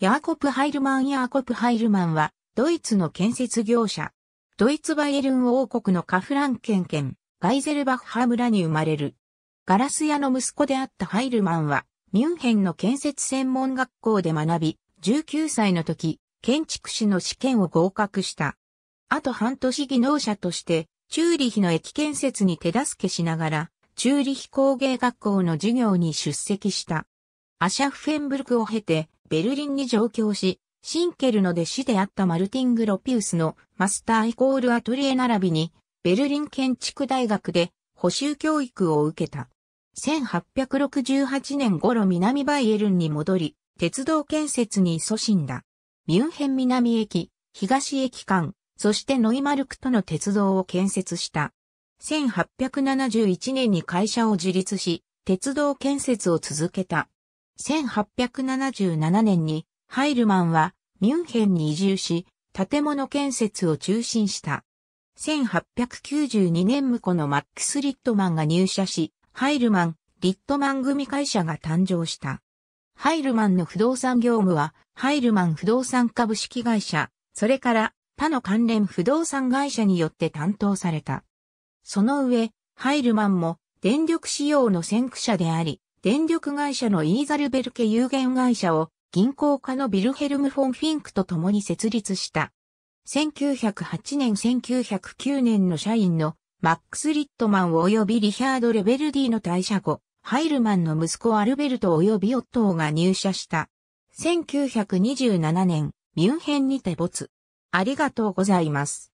ヤーコプ・ハイルマン・ヤーコプ・ハイルマンは、ドイツの建設業者。ドイツバイエルン王国のカフランケン県、ガイゼルバッハ村に生まれる。ガラス屋の息子であったハイルマンは、ミュンヘンの建設専門学校で学び、19歳の時、建築士の試験を合格した。あと半年技能者として、チューリヒの駅建設に手助けしながら、チューリヒ工芸学校の授業に出席した。アシャフェンブルクを経て、ベルリンに上京し、シンケルの弟子であったマルティン・グロピウスのマスターイコールアトリエ並びに、ベルリン建築大学で補修教育を受けた。1868年頃南バイエルンに戻り、鉄道建設に勤しんだ。ミュンヘン南駅、東駅間、そしてノイマルクとの鉄道を建設した。1871年に会社を自立し、鉄道建設を続けた。1877年にハイルマンはミュンヘンに移住し、建物建設を中心した。1892年向このマックス・リットマンが入社し、ハイルマン、リットマン組会社が誕生した。ハイルマンの不動産業務は、ハイルマン不動産株式会社、それから他の関連不動産会社によって担当された。その上、ハイルマンも電力使用の先駆者であり、電力会社のイーザルベルケ有限会社を銀行家のビルヘルム・フォン・フィンクと共に設立した。1908年1909年の社員のマックス・リットマン及びリヒャード・レベルディの退社後、ハイルマンの息子アルベルト及びオットーが入社した。1927年、ミュンヘンにて没。ありがとうございます。